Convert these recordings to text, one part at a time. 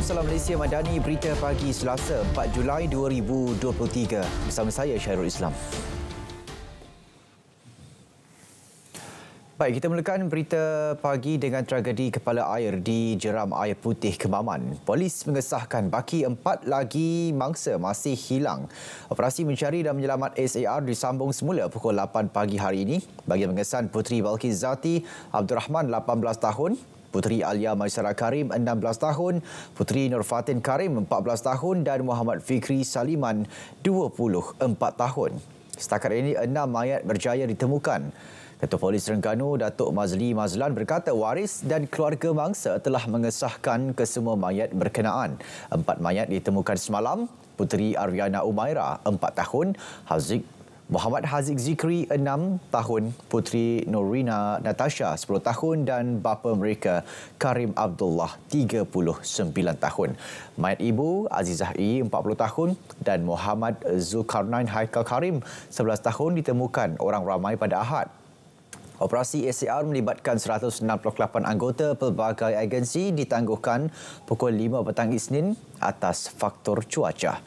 Salam Malaysia Madani, Berita Pagi Selasa 4 Julai 2023. Bersama saya Syairul Islam. Baik, kita mulakan berita pagi dengan tragedi kepala air di jeram air putih Kemaman. Polis mengesahkan baki empat lagi mangsa masih hilang. Operasi mencari dan menyelamat SAR disambung semula pukul 8 pagi hari ini. Bagi mengesan Puteri Balki Zati Abdul Rahman, 18 tahun, Puteri Alia Maisara Karim 16 tahun, Puteri Nur Fatin Karim 14 tahun dan Muhammad Fikri Saliman 24 tahun. Setakat ini enam mayat berjaya ditemukan. Ketua Polis Terengganu Datuk Mazli Mazlan berkata waris dan keluarga mangsa telah mengesahkan kesemua mayat berkenaan. Empat mayat ditemukan semalam, Puteri Ariana Umaira 4 tahun, Haziq Muhammad Haziq Zikri, 6 tahun, Putri Norina Natasha, 10 tahun dan bapa mereka Karim Abdullah, 39 tahun. Mayat ibu Azizah I, 40 tahun dan Muhammad Zulkarnain Haikal Karim, 11 tahun ditemukan orang ramai pada Ahad. Operasi ACR melibatkan 168 anggota pelbagai agensi ditangguhkan pukul 5 petang Isnin atas faktor cuaca.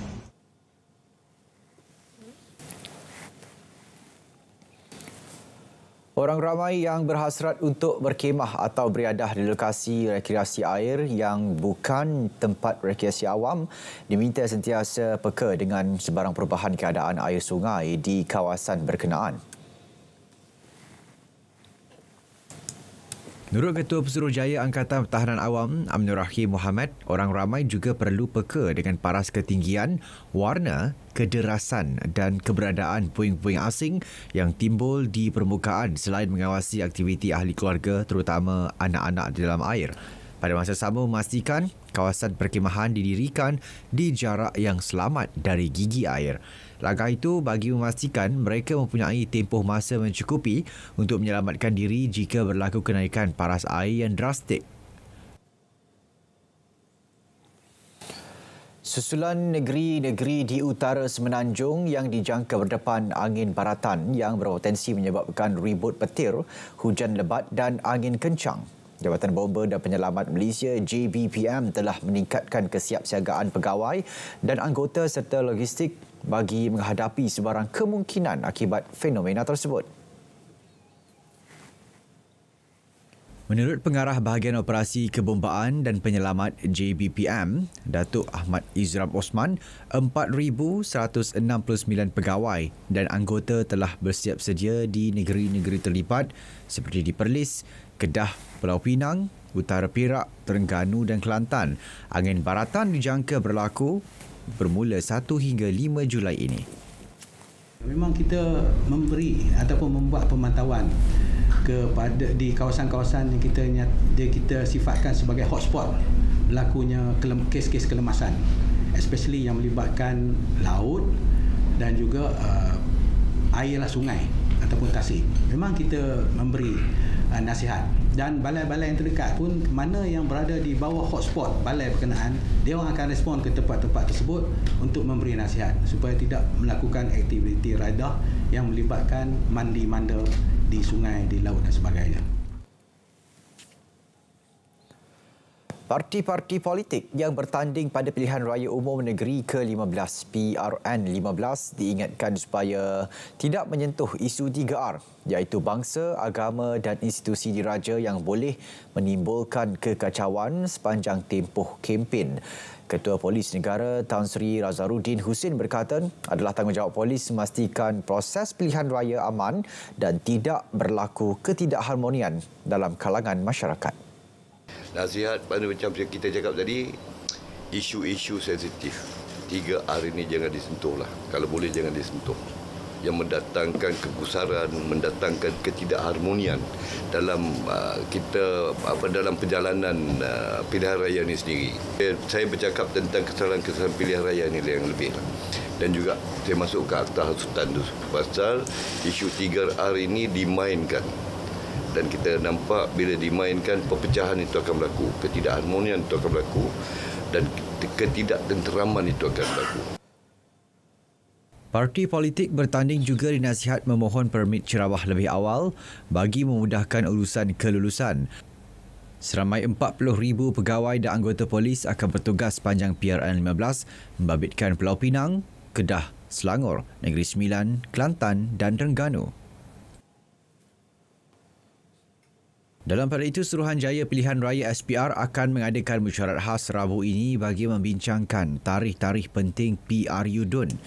Orang ramai yang berhasrat untuk berkemah atau beriadah di lokasi rekreasi air yang bukan tempat rekreasi awam diminta sentiasa peka dengan sebarang perubahan keadaan air sungai di kawasan berkenaan. Menurut Ketua Pesuruhjaya Angkatan Pertahanan Awam Amnur Rahim Muhammad, orang ramai juga perlu peka dengan paras ketinggian, warna, kederasan dan keberadaan puing-puing asing yang timbul di permukaan selain mengawasi aktiviti ahli keluarga terutama anak-anak di dalam air. Pada masa sama memastikan kawasan perkemahan didirikan di jarak yang selamat dari gigi air. Langkah itu bagi memastikan mereka mempunyai tempoh masa mencukupi untuk menyelamatkan diri jika berlaku kenaikan paras air yang drastik. Susulan negeri-negeri di utara Semenanjung yang dijangka berdepan angin baratan yang berpotensi menyebabkan ribut petir, hujan lebat dan angin kencang. Jabatan Bomba dan Penyelamat Malaysia JBPM telah meningkatkan kesiapsiagaan pegawai dan anggota serta logistik bagi menghadapi sebarang kemungkinan akibat fenomena tersebut. Menurut pengarah bahagian operasi kebombaan dan penyelamat JBPM, Datuk Ahmad Izram Osman, 4,169 pegawai dan anggota telah bersiap sedia di negeri-negeri terlibat seperti di Perlis, Kedah, Pulau Pinang, Utara Perak, Terengganu dan Kelantan. Angin baratan dijangka berlaku bermula 1 hingga 5 Julai ini. Memang kita memberi ataupun membuat pemantauan kepada di kawasan-kawasan yang kita dia kita sifatkan sebagai hotspot berlakunya kes-kes kelemasan especially yang melibatkan laut dan juga uh, airlah sungai ataupun tasik. Memang kita memberi uh, nasihat dan balai-balai yang terdekat pun mana yang berada di bawah hotspot balai berkenaan dia orang akan respon ke tempat-tempat tersebut untuk memberi nasihat supaya tidak melakukan aktiviti radah yang melibatkan mandi manda di sungai di laut dan sebagainya Parti-parti politik yang bertanding pada pilihan raya umum negeri ke-15 PRN15 diingatkan supaya tidak menyentuh isu 3R iaitu bangsa, agama dan institusi diraja yang boleh menimbulkan kekacauan sepanjang tempoh kempen. Ketua Polis Negara Tan Sri Razaruddin Hussein berkata adalah tanggungjawab polis memastikan proses pilihan raya aman dan tidak berlaku ketidakharmonian dalam kalangan masyarakat. Nasihat pada macam kita cakap tadi, isu-isu sensitif. Tiga hari ini jangan disentuh lah. Kalau boleh jangan disentuh. Yang mendatangkan kegusaran, mendatangkan ketidakharmonian dalam uh, kita apa dalam perjalanan uh, pilihan raya ini sendiri. Eh, saya bercakap tentang kesalahan-kesalahan pilihan raya ini yang lebih. Lah. Dan juga saya masuk ke akta hasutan itu pasal isu tiga hari ini dimainkan dan kita nampak bila dimainkan perpecahan itu akan berlaku ketidakharmonian itu akan berlaku dan ketidaktenteraman itu akan berlaku Parti politik bertanding juga dinasihat memohon permit cerawah lebih awal bagi memudahkan urusan kelulusan. Seramai 40,000 pegawai dan anggota polis akan bertugas sepanjang PRN15 membabitkan Pulau Pinang, Kedah, Selangor, Negeri Sembilan, Kelantan dan Terengganu. Dalam pada itu, Suruhanjaya Pilihan Raya SPR akan mengadakan mesyuarat khas Rabu ini bagi membincangkan tarikh-tarikh penting PRU DUN.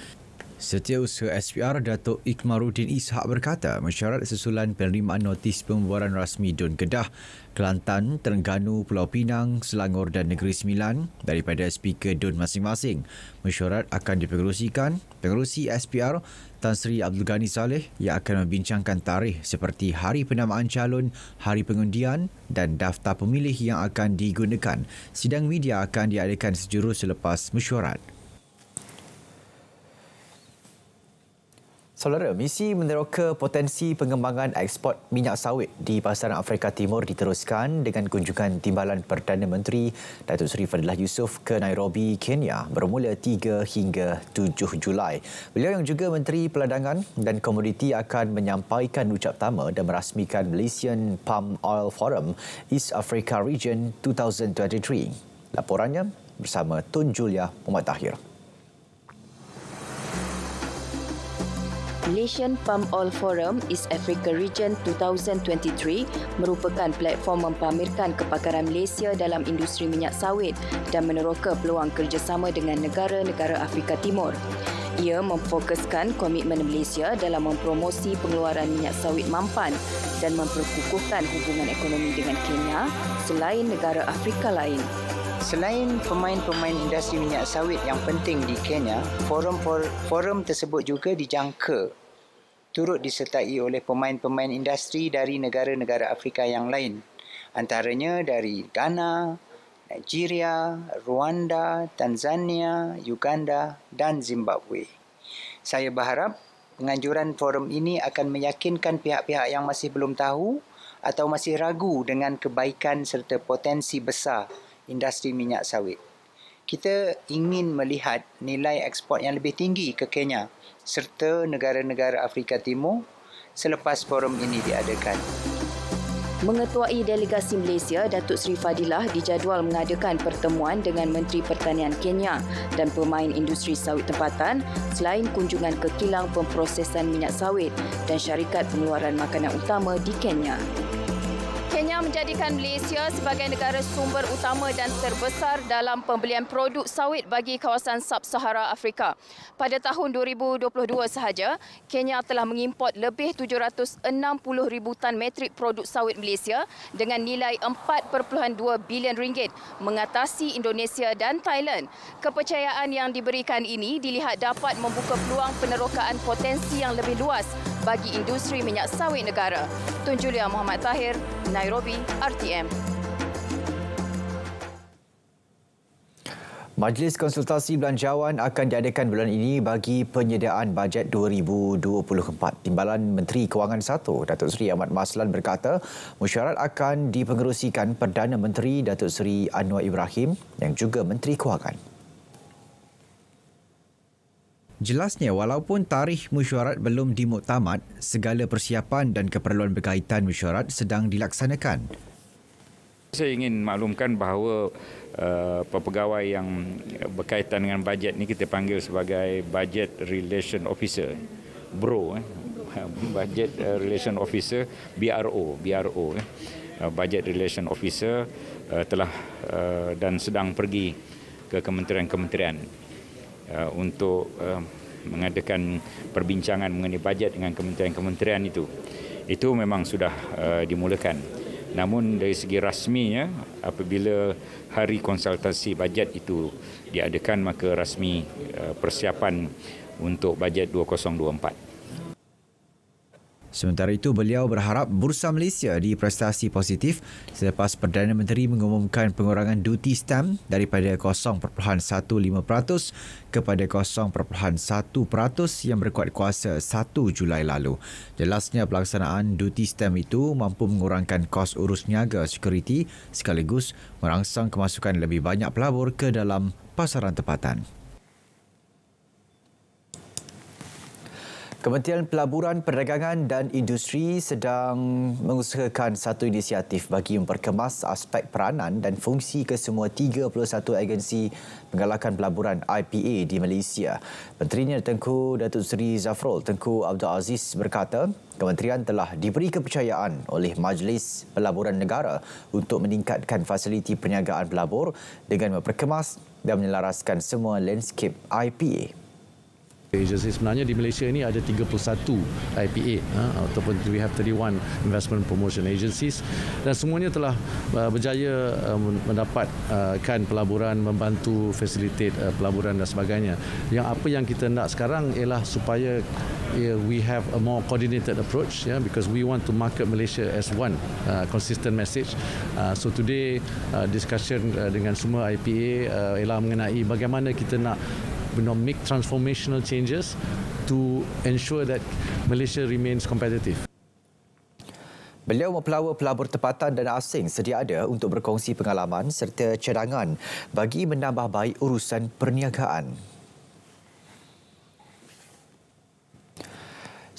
Setiausaha SPR, Datuk Ikmarudin Ishak berkata, mesyuarat susulan penerimaan notis pembuaran rasmi DUN Kedah Kelantan, Terengganu, Pulau Pinang, Selangor dan Negeri Sembilan daripada speaker DUN masing-masing. Mesyuarat akan dipengerusikan. pengerusi SPR Tan Sri Abdul Ghani Saleh yang akan membincangkan tarikh seperti hari penamaan calon, hari pengundian dan daftar pemilih yang akan digunakan. Sidang media akan diadakan sejurus selepas mesyuarat. Saudara, misi meneroka potensi pengembangan ekspor minyak sawit di pasaran Afrika Timur diteruskan dengan kunjungan timbalan Perdana Menteri Datuk Seri Fadilah Yusof ke Nairobi, Kenya bermula 3 hingga 7 Julai. Beliau yang juga Menteri Peladangan dan Komoditi akan menyampaikan ucap tama dan merasmikan Malaysian Palm Oil Forum East Africa Region 2023. Laporannya bersama Tun Julia Muhammad Tahir. Malaysian Palm Oil Forum East Africa Region 2023 merupakan platform mempamerkan kepakaran Malaysia dalam industri minyak sawit dan meneroka peluang kerjasama dengan negara-negara Afrika Timur. Ia memfokuskan komitmen Malaysia dalam mempromosi pengeluaran minyak sawit mampan dan memperkukuhkan hubungan ekonomi dengan Kenya selain negara Afrika lain. Selain pemain-pemain industri minyak sawit yang penting di Kenya, forum forum tersebut juga dijangka turut disertai oleh pemain-pemain industri dari negara-negara Afrika yang lain. Antaranya dari Ghana, Nigeria, Rwanda, Tanzania, Uganda dan Zimbabwe. Saya berharap penganjuran forum ini akan meyakinkan pihak-pihak yang masih belum tahu atau masih ragu dengan kebaikan serta potensi besar industri minyak sawit. Kita ingin melihat nilai ekspor yang lebih tinggi ke Kenya serta negara-negara Afrika Timur selepas forum ini diadakan. Mengetuai delegasi Malaysia, Datuk Seri Fadilah dijadual mengadakan pertemuan dengan Menteri Pertanian Kenya dan pemain industri sawit tempatan selain kunjungan ke kilang pemprosesan minyak sawit dan syarikat pengeluaran makanan utama di Kenya. Kenya menjadikan Malaysia sebagai negara sumber utama dan terbesar dalam pembelian produk sawit bagi kawasan sub-Sahara Afrika. Pada tahun 2022 sahaja, Kenya telah mengimport lebih 760 ribu tan metrik produk sawit Malaysia dengan nilai 4.2 bilion ringgit mengatasi Indonesia dan Thailand. Kepercayaan yang diberikan ini dilihat dapat membuka peluang penerokaan potensi yang lebih luas bagi industri minyak sawit negara. Tun Julia Muhammad Tahir, Nairobi, RTM. Majlis Konsultasi Belanjawan akan diadakan bulan ini bagi penyediaan bajet 2024. Timbalan Menteri Kewangan 1, Datuk Seri Ahmad Maslan berkata, mesyuarat akan dipengerusikan Perdana Menteri Datuk Seri Anwar Ibrahim yang juga Menteri Kewangan. Jelasnya, walaupun tarikh mesyuarat belum dimuktamad, segala persiapan dan keperluan berkaitan mesyuarat sedang dilaksanakan. Saya ingin maklumkan bahawa uh, eh, pegawai yang berkaitan dengan bajet ini kita panggil sebagai budget relation officer, bro, eh. budget uh, eh, relation officer, BRO, BRO, eh. uh, budget relation officer uh, telah uh, dan sedang pergi ke kementerian-kementerian. Uh, untuk uh, mengadakan perbincangan mengenai bajet dengan kementerian-kementerian itu. Itu memang sudah uh, dimulakan. Namun dari segi rasminya apabila hari konsultasi bajet itu diadakan maka rasmi persiapan untuk bajet 2024 Sementara itu, beliau berharap Bursa Malaysia diprestasi positif selepas Perdana Menteri mengumumkan pengurangan duty stamp daripada 0.15% kepada 0.1% yang berkuat kuasa 1 Julai lalu. Jelasnya, pelaksanaan duty stamp itu mampu mengurangkan kos urus niaga sekuriti sekaligus merangsang kemasukan lebih banyak pelabur ke dalam pasaran tempatan. Kementerian Pelaburan, Perdagangan dan Industri sedang mengusahakan satu inisiatif bagi memperkemas aspek peranan dan fungsi kesemua 31 agensi penggalakan pelaburan IPA di Malaysia. Menterinya Tengku Datuk Seri Zafrol Tengku Abdul Aziz berkata, Kementerian telah diberi kepercayaan oleh Majlis Pelaburan Negara untuk meningkatkan fasiliti perniagaan pelabur dengan memperkemas dan menyelaraskan semua landscape IPA agency sebenarnya di Malaysia ini ada 31 IPA ha, ataupun we have 31 investment promotion agencies dan semuanya telah uh, berjaya uh, mendapatkan pelaburan membantu facilitate uh, pelaburan dan sebagainya yang apa yang kita nak sekarang ialah supaya ya, we have a more coordinated approach yeah, because we want to market Malaysia as one uh, consistent message uh, so today uh, discussion uh, dengan semua IPA uh, ialah mengenai bagaimana kita nak you know, make transformational changes to ensure that Malaysia remains competitive. Beliau mempelawa pelabur tempatan dan asing sedia ada untuk berkongsi pengalaman serta cadangan bagi menambah baik urusan perniagaan.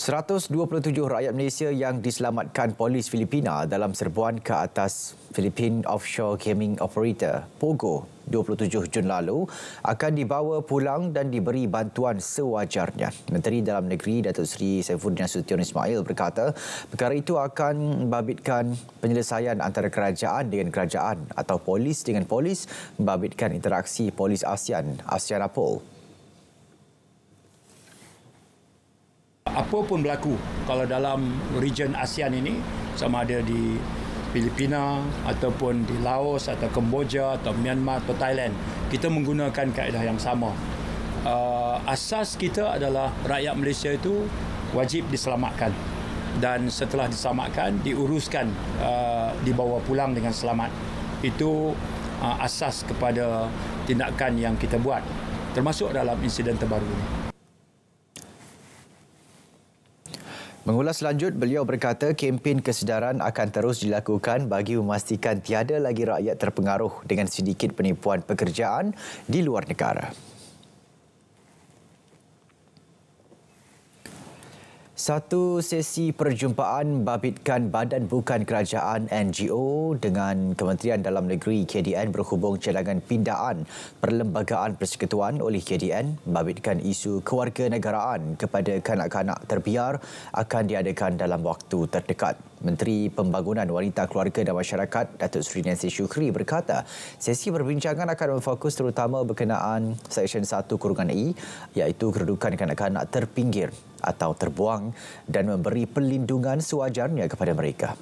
127 rakyat Malaysia yang diselamatkan polis Filipina dalam serbuan ke atas Philippine Offshore Gaming Operator Pogo 27 Jun lalu akan dibawa pulang dan diberi bantuan sewajarnya. Menteri Dalam Negeri Datuk Seri Saifuddin Nasution Ismail berkata perkara itu akan membabitkan penyelesaian antara kerajaan dengan kerajaan atau polis dengan polis membabitkan interaksi polis ASEAN, ASEAN Apol. apa pun berlaku kalau dalam region ASEAN ini sama ada di Filipina ataupun di Laos atau Kemboja atau Myanmar atau Thailand kita menggunakan kaedah yang sama uh, asas kita adalah rakyat Malaysia itu wajib diselamatkan dan setelah diselamatkan diuruskan uh, dibawa pulang dengan selamat itu uh, asas kepada tindakan yang kita buat termasuk dalam insiden terbaru ini Mengulas lanjut, beliau berkata kempen kesedaran akan terus dilakukan bagi memastikan tiada lagi rakyat terpengaruh dengan sedikit penipuan pekerjaan di luar negara. Satu sesi perjumpaan babitkan badan bukan kerajaan NGO dengan Kementerian Dalam Negeri KDN berhubung cadangan pindaan Perlembagaan Persekutuan oleh KDN babitkan isu kewarganegaraan kepada kanak-kanak terbiar akan diadakan dalam waktu terdekat. Menteri Pembangunan Wanita Keluarga dan Masyarakat Datuk Seri Nancy Shukri berkata sesi perbincangan akan berfokus terutama berkenaan Seksyen 1 Kurungan E iaitu kerudukan kanak-kanak terpinggir atau terbuang dan memberi pelindungan sewajarnya kepada mereka.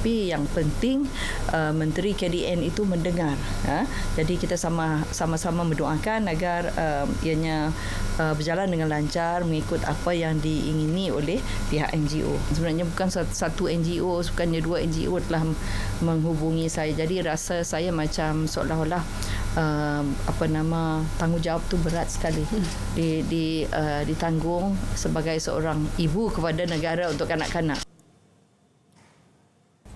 tetapi yang penting uh, menteri KDN itu mendengar ya. jadi kita sama sama-sama mendoakan agar uh, ianya uh, berjalan dengan lancar mengikut apa yang diingini oleh pihak NGO sebenarnya bukan satu NGO bukannya dua NGO telah menghubungi saya jadi rasa saya macam seolah-olah Uh, apa nama tanggungjawab tu berat sekali hmm. di di uh, ditanggung sebagai seorang ibu kepada negara untuk kanak-kanak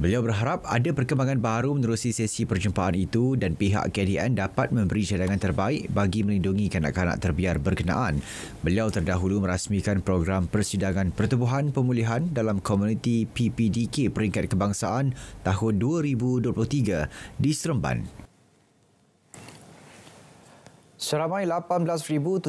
Beliau berharap ada perkembangan baru menerusi sesi perjumpaan itu dan pihak KDN dapat memberi cadangan terbaik bagi melindungi kanak-kanak terbiar berkenaan. Beliau terdahulu merasmikan program persidangan pertubuhan pemulihan dalam komuniti PPDK peringkat kebangsaan tahun 2023 di Seremban. Seramai 18,760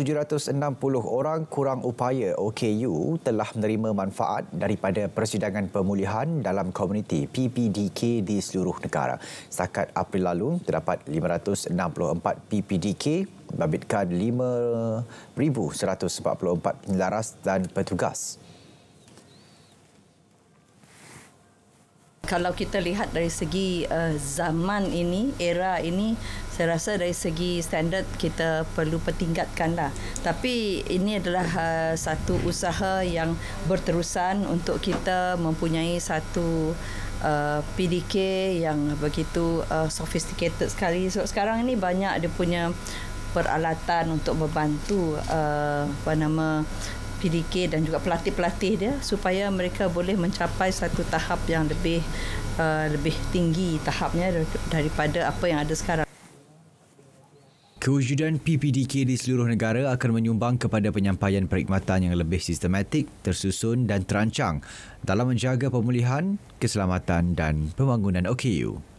orang kurang upaya OKU telah menerima manfaat daripada Persidangan Pemulihan dalam Komuniti PPDK di seluruh negara. Setakat April lalu, terdapat 564 PPDK membabitkan 5,144 penyelaras dan petugas kalau kita lihat dari segi uh, zaman ini, era ini, saya rasa dari segi standard kita perlu pertingkatkanlah. Tapi ini adalah uh, satu usaha yang berterusan untuk kita mempunyai satu uh, eh, PDK yang begitu uh, sophisticated sekali. So, sekarang ini banyak dia punya peralatan untuk membantu uh, apa nama PDK dan juga pelatih-pelatih dia supaya mereka boleh mencapai satu tahap yang lebih uh, lebih tinggi tahapnya daripada apa yang ada sekarang. Kewujudan PPDK di seluruh negara akan menyumbang kepada penyampaian perkhidmatan yang lebih sistematik, tersusun dan terancang dalam menjaga pemulihan, keselamatan dan pembangunan OKU.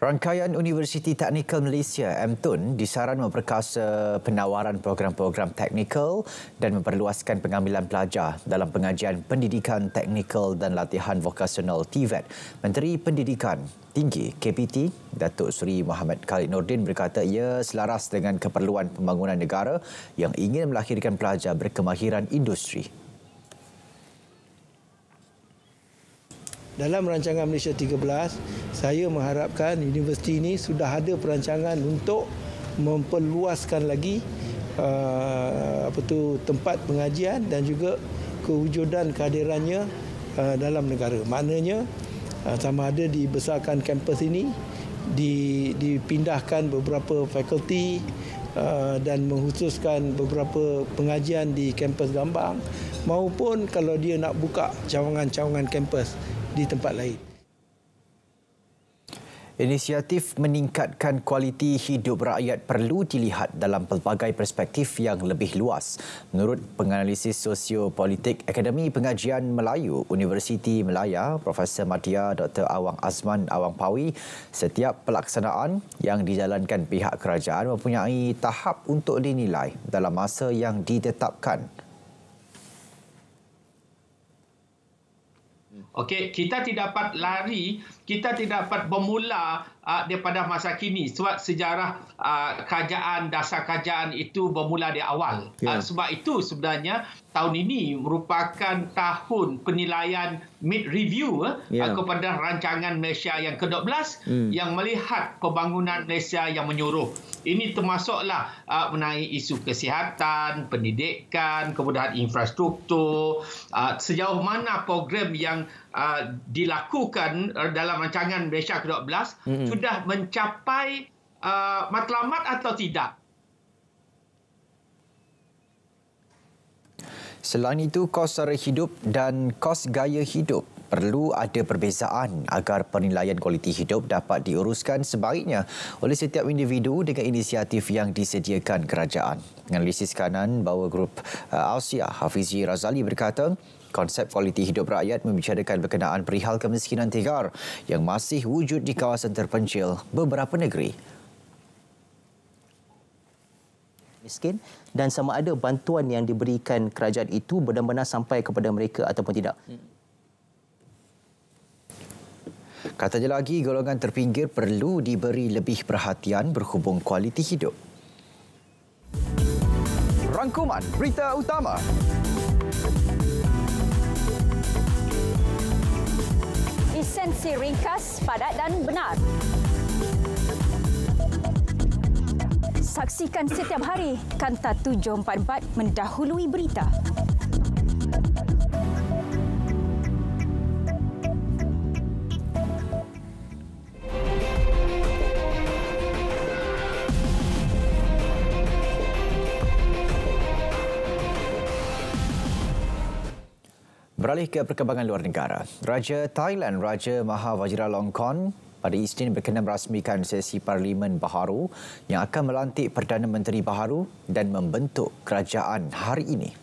Rangkaian Universiti Teknikal Malaysia MTUN disaran memperkasa penawaran program-program teknikal dan memperluaskan pengambilan pelajar dalam pengajian pendidikan teknikal dan latihan vokasional TVET. E Menteri Pendidikan Tinggi KPT Datuk Seri Muhammad Khalid Nordin berkata ia selaras dengan keperluan pembangunan negara yang ingin melahirkan pelajar berkemahiran industri dalam rancangan Malaysia 13 saya mengharapkan universiti ini sudah ada perancangan untuk memperluaskan lagi uh, apa tu tempat pengajian dan juga kewujudan kehadirannya uh, dalam negara. Maknanya uh, sama ada dibesarkan kampus ini di dipindahkan beberapa fakulti uh, dan menghususkan beberapa pengajian di kampus Gambang maupun kalau dia nak buka cawangan-cawangan kampus di tempat lain. Inisiatif meningkatkan kualiti hidup rakyat perlu dilihat dalam pelbagai perspektif yang lebih luas. Menurut penganalisis sosiopolitik Akademi Pengajian Melayu Universiti Melaya, Profesor Madya Dr. Awang Azman Awang Pawi, setiap pelaksanaan yang dijalankan pihak kerajaan mempunyai tahap untuk dinilai dalam masa yang ditetapkan Okey, kita tidak dapat lari, kita tidak dapat bermula uh, daripada masa kini sebab sejarah uh, kerajaan dasar kerajaan itu bermula di awal. Yeah. Ya. Uh, sebab itu sebenarnya tahun ini merupakan tahun penilaian mid review uh, eh, yeah. Ya. kepada rancangan Malaysia yang ke-12 mm. yang melihat pembangunan Malaysia yang menyuruh. Ini termasuklah uh, mengenai isu kesihatan, pendidikan, kemudahan infrastruktur, uh, sejauh mana program yang uh, dilakukan uh, dalam rancangan Malaysia ke-12 mm-hmm. sudah mencapai uh, matlamat atau tidak? Selain itu, kos sara hidup dan kos gaya hidup perlu ada perbezaan agar penilaian kualiti hidup dapat diuruskan sebaiknya oleh setiap individu dengan inisiatif yang disediakan kerajaan. Analisis kanan bawah grup uh, Ausia, Hafizi Razali berkata, Konsep Kualiti Hidup Rakyat membicarakan berkenaan perihal kemiskinan tegar yang masih wujud di kawasan terpencil beberapa negeri. Miskin dan sama ada bantuan yang diberikan kerajaan itu benar-benar sampai kepada mereka ataupun tidak. Katanya lagi, golongan terpinggir perlu diberi lebih perhatian berhubung kualiti hidup. Rangkuman Berita Utama Berita Utama lisensi ringkas, padat dan benar. Saksikan setiap hari Kanta 744 mendahului berita. Beralih ke perkembangan luar negara. Raja Thailand, Raja Maha Vajiralongkorn pada Isnin berkenan merasmikan sesi Parlimen Baharu yang akan melantik Perdana Menteri Baharu dan membentuk kerajaan hari ini.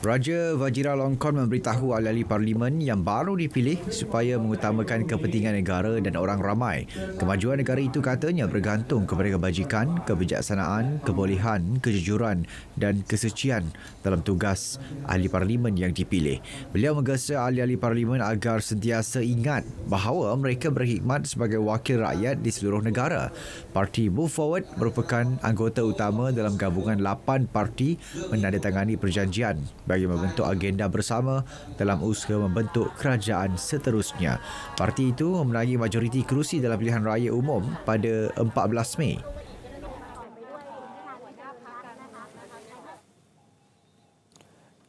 Raja Vajira Longkorn memberitahu ahli-ahli parlimen yang baru dipilih supaya mengutamakan kepentingan negara dan orang ramai. Kemajuan negara itu katanya bergantung kepada kebajikan, kebijaksanaan, kebolehan, kejujuran dan kesucian dalam tugas ahli parlimen yang dipilih. Beliau menggesa ahli-ahli parlimen agar sentiasa ingat bahawa mereka berkhidmat sebagai wakil rakyat di seluruh negara. Parti Move Forward merupakan anggota utama dalam gabungan lapan parti menandatangani perjanjian bagi membentuk agenda bersama dalam usaha membentuk kerajaan seterusnya. Parti itu memenangi majoriti kerusi dalam pilihan raya umum pada 14 Mei.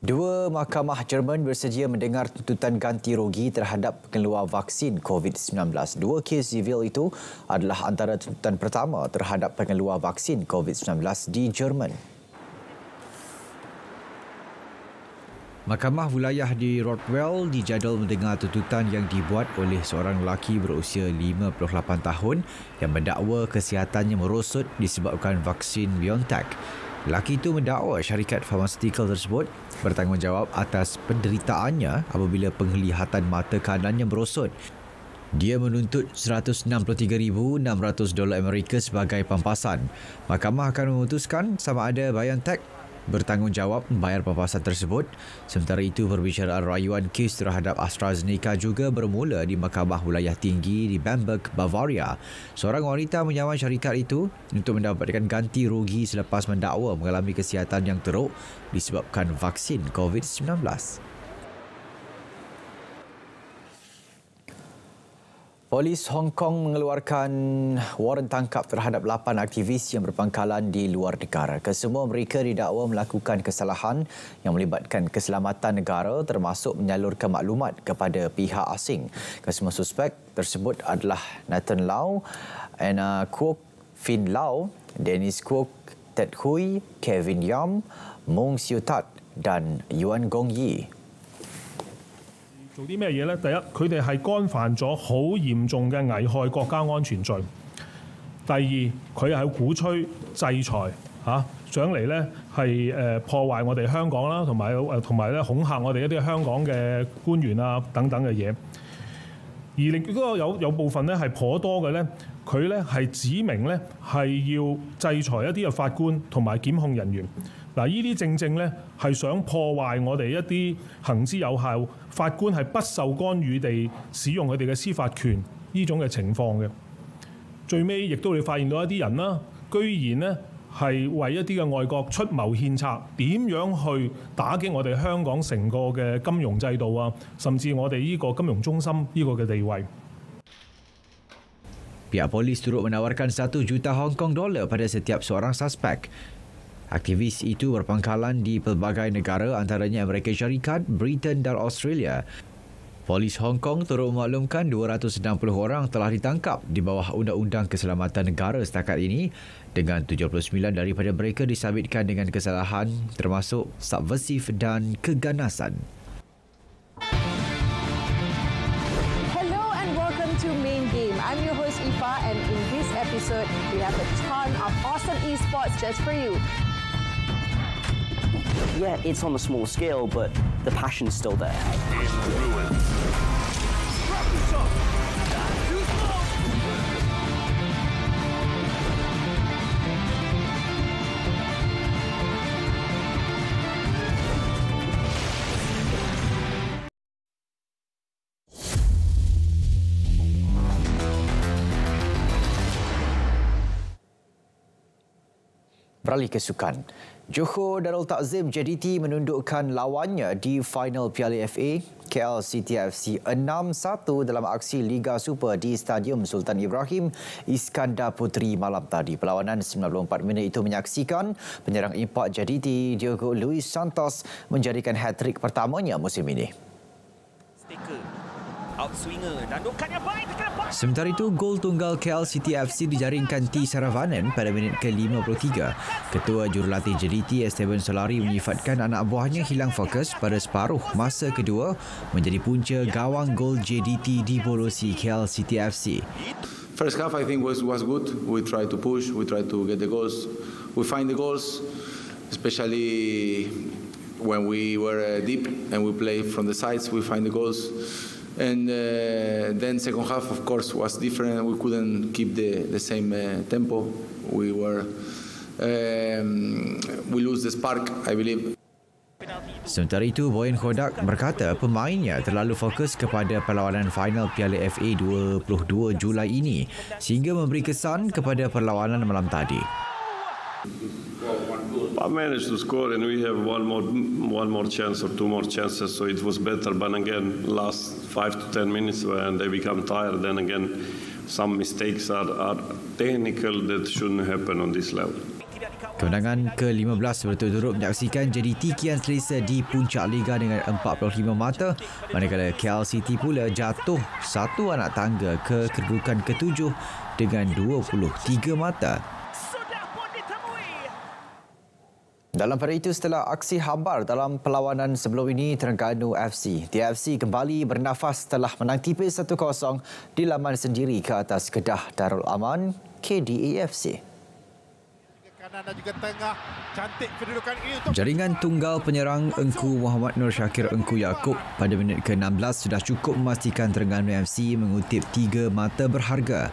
Dua mahkamah Jerman bersedia mendengar tuntutan ganti rugi terhadap pengeluar vaksin COVID-19. Dua kes civil itu adalah antara tuntutan pertama terhadap pengeluar vaksin COVID-19 di Jerman. Mahkamah Wilayah di Rodwell dijadual mendengar tuntutan yang dibuat oleh seorang lelaki berusia 58 tahun yang mendakwa kesihatannya merosot disebabkan vaksin BioNTech. Lelaki itu mendakwa syarikat farmasetikal tersebut bertanggungjawab atas penderitaannya apabila penglihatan mata kanannya merosot. Dia menuntut $163,600 dolar Amerika sebagai pampasan. Mahkamah akan memutuskan sama ada BioNTech bertanggungjawab membayar papasan tersebut. Sementara itu, perbicaraan rayuan kes terhadap AstraZeneca juga bermula di Mahkamah Wilayah Tinggi di Bamberg, Bavaria. Seorang wanita menyawan syarikat itu untuk mendapatkan ganti rugi selepas mendakwa mengalami kesihatan yang teruk disebabkan vaksin COVID-19. Polis Hong Kong mengeluarkan waran tangkap terhadap 8 aktivis yang berpangkalan di luar negara. Kesemua mereka didakwa melakukan kesalahan yang melibatkan keselamatan negara termasuk menyalurkan maklumat kepada pihak asing. Kesemua suspek tersebut adalah Nathan Lau, Anna Kuok, Fin Lau, Dennis Kuok, Ted Hui, Kevin Yam, Mung Siu Tat dan Yuan Gong Yi. 做啲咩嘢呢？第一，佢哋係干犯咗好嚴重嘅危害國家安全罪；第二，佢係鼓吹制裁嚇，上嚟呢係誒破壞我哋香港啦，同埋誒同埋咧恐嚇我哋一啲香港嘅官員啊等等嘅嘢。而另外嗰個有有部分呢係頗多嘅呢，佢呢係指明呢係要制裁一啲嘅法官同埋檢控人員。嗱，呢啲正正咧係想破壞我哋一啲行之有效、法官係不受干預地使用佢哋嘅司法權呢種嘅情況嘅。最尾亦都會發現到一啲人啦，居然呢係為一啲嘅外國出謀獻策，點樣去打擊我哋香港成個嘅金融制度啊，甚至我哋呢個金融中心呢個嘅地位。Pihak polis turut menawarkan juta Hongkong dollar pada setiap seorang suspek. Aktivis itu berpangkalan di pelbagai negara antaranya Amerika Syarikat, Britain dan Australia. Polis Hong Kong turut memaklumkan 260 orang telah ditangkap di bawah Undang-Undang Keselamatan Negara setakat ini dengan 79 daripada mereka disabitkan dengan kesalahan termasuk subversif dan keganasan. Hello and welcome to Main Game. I'm your host Ifa and in this episode we have a ton of awesome esports just for you. yeah, it's on a small scale, but the passion's still there. beralih ke sukan. Johor Darul Takzim JDT menundukkan lawannya di final Piala FA KL City FC 6-1 dalam aksi Liga Super di Stadium Sultan Ibrahim Iskandar Puteri malam tadi. Perlawanan 94 minit itu menyaksikan penyerang impak JDT Diogo Luis Santos menjadikan hat-trick pertamanya musim ini. Sementara itu, gol tunggal KL City FC dijaringkan T. Saravanan pada minit ke-53. Ketua jurulatih JDT Esteban Solari menyifatkan anak buahnya hilang fokus pada separuh masa kedua menjadi punca gawang gol JDT di bolosi KL City FC. First half I think was was good. We try to push, we try to get the goals. We find the goals especially when we were uh, deep and we play from the sides, we find the goals and uh, then second half of course was different we couldn't keep the, the same uh, tempo we were um, we lose the spark i believe Sementara itu, Boyan Kodak berkata pemainnya terlalu fokus kepada perlawanan final Piala FA 22 Julai ini sehingga memberi kesan kepada perlawanan malam tadi. I managed to score, and we have one more, one more chance or two more chances. So it was better. But again, last five to ten minutes when they become tired, then again, some mistakes are, are technical that shouldn't happen on this level. Kemenangan ke-15 berturut-turut menyaksikan jadi kian selesa di puncak Liga dengan 45 mata manakala KL City pula jatuh satu anak tangga ke kedudukan ketujuh dengan 23 mata Dalam pada itu setelah aksi hambar dalam perlawanan sebelum ini Terengganu FC, TFC kembali bernafas setelah menang tipis 1-0 di laman sendiri ke atas Kedah Darul Aman, KDAFC. Kanan Jaringan tunggal penyerang Engku Muhammad Nur Syakir Engku Yaakob pada minit ke-16 sudah cukup memastikan Terengganu FC mengutip tiga mata berharga.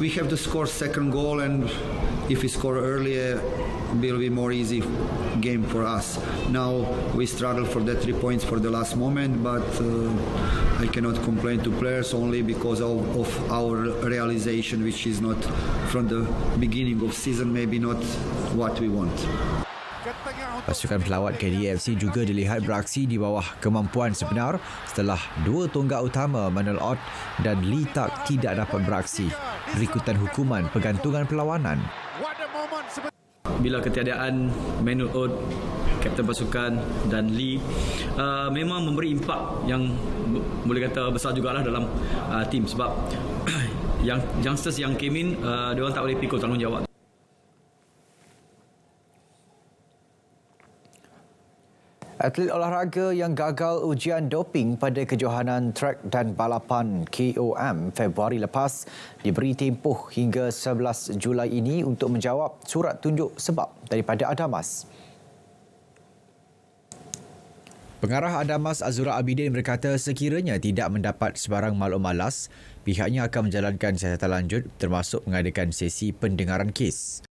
We have to score second goal, and if we score earlier, will be more easy game for us. Now we struggle for the three points for the last moment, but uh, I cannot complain to players only because of, of, our realization, which is not from the beginning of season, maybe not what we want. Pasukan pelawat KDFC juga dilihat beraksi di bawah kemampuan sebenar setelah dua tonggak utama Manuel Ott dan Lee Tak tidak dapat beraksi. Berikutan hukuman pergantungan perlawanan. Bila ketiadaan Manuel Ott, Kapten Pasukan dan Lee uh, memang memberi impak yang boleh kata besar juga lah dalam uh, tim sebab yang youngsters yang came in uh, dia orang tak boleh pikul tanggungjawab. Atlet olahraga yang gagal ujian doping pada kejohanan trek dan balapan KOM Februari lepas diberi tempoh hingga 11 Julai ini untuk menjawab surat tunjuk sebab daripada Adamas. Pengarah Adamas Azura Abidin berkata sekiranya tidak mendapat sebarang maklum malas, pihaknya akan menjalankan siasatan lanjut termasuk mengadakan sesi pendengaran kes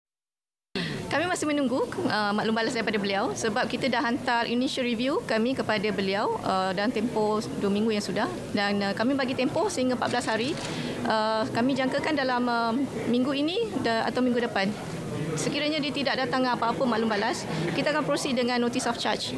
masih menunggu uh, maklum balas daripada beliau sebab kita dah hantar initial review kami kepada beliau uh, dalam tempoh 2 minggu yang sudah dan uh, kami bagi tempoh sehingga 14 hari uh, kami jangkakan dalam uh, minggu ini atau minggu depan sekiranya dia tidak datang apa-apa maklum balas kita akan proceed dengan notice of charge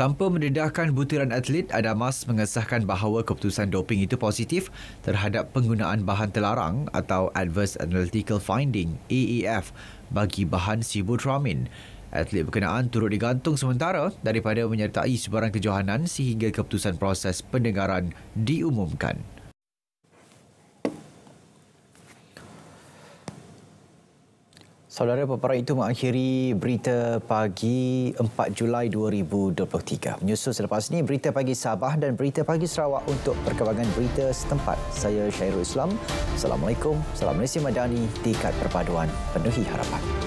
Tanpa mendedahkan butiran atlet, Adamas mengesahkan bahawa keputusan doping itu positif terhadap penggunaan bahan terlarang atau Adverse Analytical Finding, (AAF). E bagi bahan sibutramin. Atlet berkenaan turut digantung sementara daripada menyertai sebarang kejohanan sehingga keputusan proses pendengaran diumumkan. Saudara peperang itu mengakhiri berita pagi 4 Julai 2023. Menyusul selepas ini berita pagi Sabah dan berita pagi Sarawak untuk perkembangan berita setempat. Saya Syairul Islam. Assalamualaikum. Salam Malaysia Madani. Tingkat perpaduan penuhi harapan.